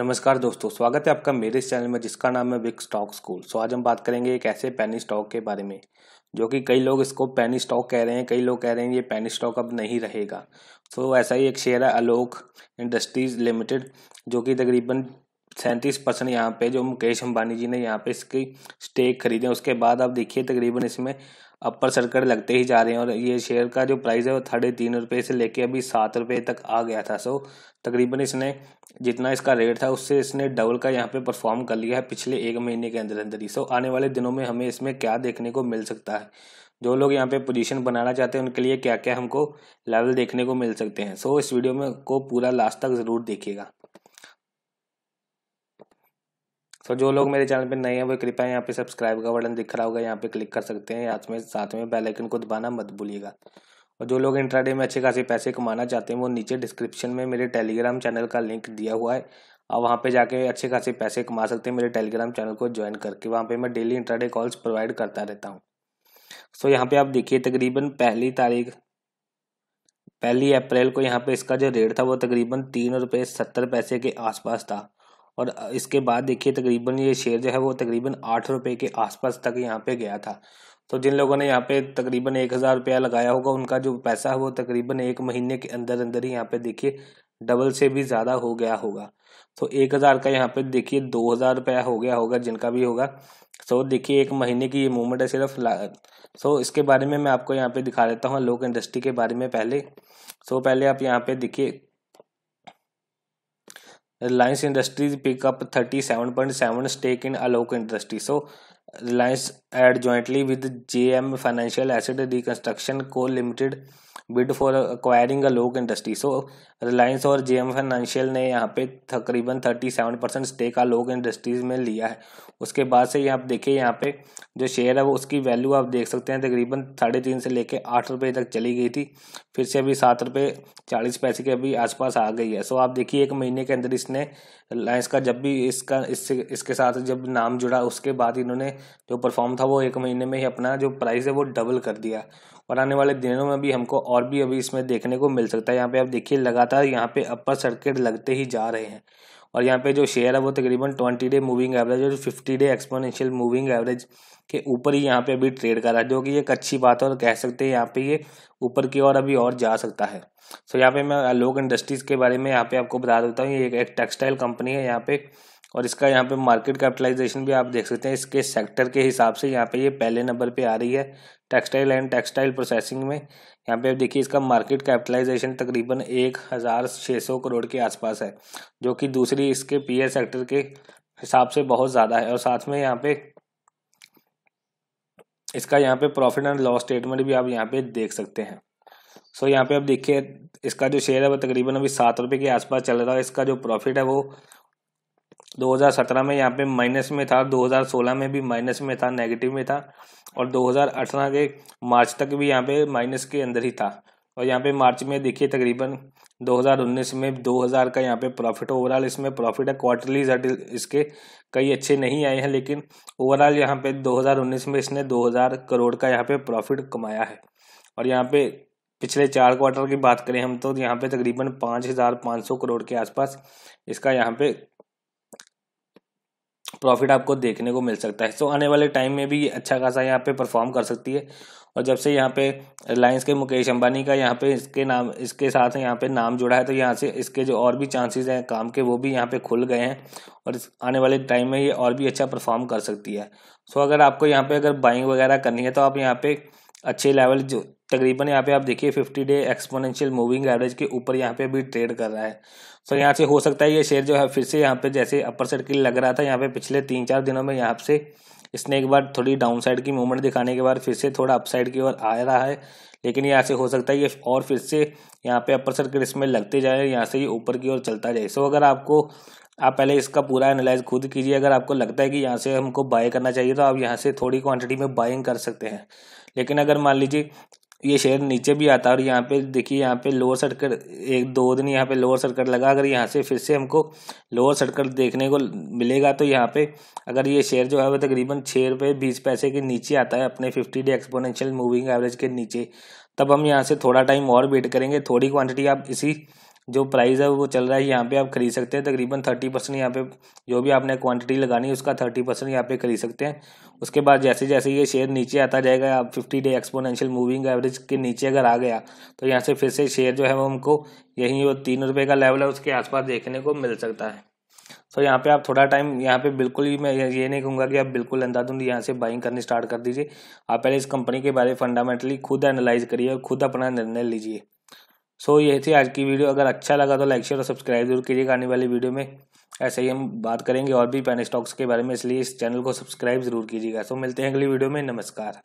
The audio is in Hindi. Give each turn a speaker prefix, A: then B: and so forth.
A: नमस्कार दोस्तों स्वागत है आपका मेरे इस चैनल में जिसका नाम है बिग स्टॉक स्कूल सो आज हम बात करेंगे एक ऐसे पैनी स्टॉक के बारे में जो कि कई लोग इसको पैनी स्टॉक कह रहे हैं कई लोग कह रहे हैं ये पैनी स्टॉक अब नहीं रहेगा सो ऐसा ही एक शेयर है अलोक इंडस्ट्रीज लिमिटेड जो कि तकरीबन सैंतीस परसेंट यहाँ पे जो मुकेश अम्बानी जी ने यहाँ पे इसकी स्टेक खरीदे उसके बाद आप देखिए तकरीबन इसमें अपर सर्कट लगते ही जा रहे हैं और ये शेयर का जो प्राइस है वो साढ़े तीन रुपये से लेके अभी सात रुपये तक आ गया था सो तकरीबन इसने जितना इसका रेट था उससे इसने डबल का यहाँ पे परफॉर्म कर लिया है पिछले एक महीने के अंदर अंदर ही सो आने वाले दिनों में हमें इसमें क्या देखने को मिल सकता है जो लोग यहाँ पे पोजीशन बनाना चाहते हैं उनके लिए क्या क्या हमको लेवल देखने को मिल सकते हैं सो इस वीडियो में को पूरा लास्ट तक ज़रूर देखिएगा तो जो लोग मेरे चैनल पे नए हैं वो कृपया यहाँ पे सब्सक्राइब का बटन दिख रहा होगा यहाँ पे क्लिक कर सकते हैं साथ में साथ में बेल आइकन को दबाना मत भूलिएगा और जो लोग इंट्राडे में अच्छे खासे पैसे कमाना चाहते हैं वो नीचे डिस्क्रिप्शन में मेरे टेलीग्राम चैनल का लिंक दिया हुआ है आप वहाँ पे जाके अच्छे खासे पैसे कमा सकते हैं मेरे टेलीग्राम चैनल को ज्वाइन करके वहाँ पे मैं डेली इंट्राडे कॉल्स प्रोवाइड करता रहता हूँ सो so, यहाँ पे आप देखिए तकरीबन पहली तारीख पहली अप्रैल को यहाँ पे इसका जो रेट था वो तकरीबन तीन रुपये सत्तर पैसे के आसपास था और इसके बाद देखिए तकरीबन ये शेयर जो है वो तकरीबन आठ रुपये के आसपास तक यहाँ पे गया था तो जिन लोगों ने यहाँ पे तकरीबन एक हज़ार रुपया लगाया होगा उनका जो पैसा है वो तकरीबन एक महीने के अंदर अंदर ही यहाँ पे देखिए डबल से भी ज़्यादा हो गया होगा तो एक हज़ार का यहाँ पे देखिए दो हज़ार रुपया हो गया होगा जिनका भी होगा सो तो देखिए एक महीने की ये मूवमेंट है सिर्फ सो तो इसके बारे में मैं आपको यहाँ पे दिखा देता हूँ लोक इंडस्ट्री के बारे में पहले सो तो पहले आप यहाँ पे देखिए Reliance Industries pick up 37.7 stake in Alok Industry. So Reliance add jointly with JM Financial Asset Reconstruction Co Limited bid for acquiring Alok industry सो रिलायंस और जे एम फाइनेंशियल ने यहाँ पे तकरीबन thirty seven percent stake Alok industries में लिया है उसके बाद से आप देखिए यहाँ पे जो शेयर है वो उसकी वैल्यू आप देख सकते हैं तकरीबन साढ़े तीन से लेके आठ रुपये तक चली गई थी फिर से अभी सात रुपये चालीस पैसे के अभी आसपास आ गई है सो आप देखिए एक महीने के अंदर इसने रिलायंस का जब भी इसका इससे इसके साथ जब नाम जुड़ा उसके बाद इन्होंने जो परफॉर्म था वो एक महीने में ही अपना जो प्राइस है वो डबल कर दिया और आने वाले दिनों में भी हमको और भी अभी इसमें देखने को मिल सकता है यहाँ पे आप देखिए लगातार यहाँ पे अपर सर्किट लगते ही जा रहे हैं और यहाँ पे जो शेयर है वो तकरीबन ट्वेंटी डे मूविंग एवरेज और fifty day exponential moving average के ऊपर ही यहाँ पे अभी ट्रेड कर रहा है जो कि एक अच्छी बात है और कह सकते हैं यहाँ पे ये ऊपर की ओर अभी और जा सकता है सो so, यहाँ पे मैं लोक इंडस्ट्रीज़ के बारे में यहाँ पे आपको बता देता हूँ ये एक, एक टेक्सटाइल कंपनी है यहाँ पे और इसका यहाँ पे मार्केट कैपिटलाइजेशन भी आप देख सकते हैं इसके सेक्टर के हिसाब से यहाँ पे ये पहले नंबर पे आ रही है टेक्सटाइल एंड टेक्सटाइल प्रोसेसिंग में यहाँ पे आप देखिए इसका मार्केट कैपिटलाइजेशन तकरीबन एक हज़ार छः सौ करोड़ के आसपास है जो कि दूसरी इसके पी सेक्टर के हिसाब से बहुत ज़्यादा है और साथ में यहाँ पे इसका यहाँ पे प्रॉफिट एंड लॉस स्टेटमेंट भी आप यहाँ पे देख सकते हैं सो so, यहाँ पे आप देखिए इसका जो शेयर है वो तकरीबन अभी सात रुपये के आसपास चल रहा है इसका जो प्रॉफिट है वो 2017 में यहाँ पे माइनस में था 2016 में भी माइनस में था नेगेटिव में था और 2018 के मार्च तक भी यहाँ पे माइनस के अंदर ही था और यहाँ पे मार्च में देखिए तकरीबन 2019 में 2000 का यहाँ पे प्रॉफिट ओवरऑल इसमें प्रॉफिट है क्वार्टरली रिजल्ट इसके कई अच्छे नहीं आए हैं लेकिन ओवरऑल यहाँ पे 2019 में इसने 2000 करोड़ का यहाँ पे प्रॉफिट कमाया है और यहाँ पे पिछले चार क्वार्टर की बात करें हम तो यहाँ पे तकरीबन पाँच हज़ार पाँच सौ करोड़ के आसपास इसका यहाँ पे प्रॉफिट आपको देखने को मिल सकता है सो आने वाले टाइम में भी अच्छा खासा यहाँ पे परफॉर्म कर सकती है और जब से यहाँ पे रिलायंस के मुकेश अंबानी का यहाँ पे इसके नाम इसके साथ यहाँ पे नाम जुड़ा है तो यहाँ से इसके जो और भी चांसेस हैं काम के वो भी यहाँ पे खुल गए हैं और आने वाले टाइम में ये और भी अच्छा परफॉर्म कर सकती है सो अगर आपको यहाँ पे अगर बाइंग वगैरह करनी है तो आप यहाँ पे अच्छे लेवल जो तकरीबन यहाँ पे आप देखिए 50 डे एक्सपोनेंशियल मूविंग एवरेज के ऊपर यहाँ पे भी ट्रेड कर रहा है तो यहाँ से हो सकता है ये शेयर जो है फिर से यहाँ पे जैसे अपर साइड के लग रहा था यहाँ पे पिछले तीन चार दिनों में यहाँ से इसने एक बार थोड़ी डाउन साइड की मूवमेंट दिखाने के बाद फिर से थोड़ा अपसाइड की ओर आ रहा है लेकिन यहाँ से हो सकता है ये और फिर से यहाँ पे अपर सर्किट इसमें लगते जाए यहाँ से ये ऊपर की ओर चलता जाए सो अगर आपको आप पहले इसका पूरा एनालाइज खुद कीजिए अगर आपको लगता है कि यहाँ से हमको बाय करना चाहिए तो आप यहाँ से थोड़ी क्वांटिटी में बाइंग कर सकते हैं लेकिन अगर मान लीजिए ये शेयर नीचे भी आता है और यहाँ पे देखिए यहाँ पे लोअर सर्कट एक दो दिन यहाँ पे लोअर सर्कट लगा अगर यहाँ से फिर से हमको लोअर सर्कट देखने को मिलेगा तो यहाँ पे अगर ये शेयर जो है वो तकरीबन छः रुपये बीस पैसे के नीचे आता है अपने fifty day exponential moving average के नीचे तब हम यहाँ से थोड़ा टाइम और वेट करेंगे थोड़ी क्वान्टिटी आप इसी जो प्राइस है वो चल रहा है यहाँ पे आप खरीद सकते हैं तकरीबन थर्टी परसेंट यहाँ पे जो भी आपने क्वांटिटी लगानी है उसका थर्टी परसेंट यहाँ पे खरीद सकते हैं उसके बाद जैसे जैसे ये शेयर नीचे आता जाएगा आप fifty day exponential moving average के नीचे अगर आ गया तो यहाँ से फिर से शेयर जो है वो हमको यहीं वो तीन रुपये का लेवल है उसके आसपास देखने को मिल सकता है तो यहाँ पे आप थोड़ा टाइम यहाँ पे बिल्कुल ही मैं ये नहीं कहूँगा कि आप बिल्कुल अंधाधुंध यहाँ से बाइंग करनी स्टार्ट कर दीजिए आप पहले इस कंपनी के बारे में फंडामेंटली खुद एनालाइज करिए और खुद अपना निर्णय लीजिए सो so, ये थी आज की वीडियो अगर अच्छा लगा तो लाइक शेयर और सब्सक्राइब जरूर कीजिएगा आने वाली वीडियो में ऐसे ही हम बात करेंगे और भी पेन स्टॉक्स के बारे में इसलिए इस चैनल को सब्सक्राइब जरूर कीजिएगा सो so, मिलते हैं अगली वीडियो में नमस्कार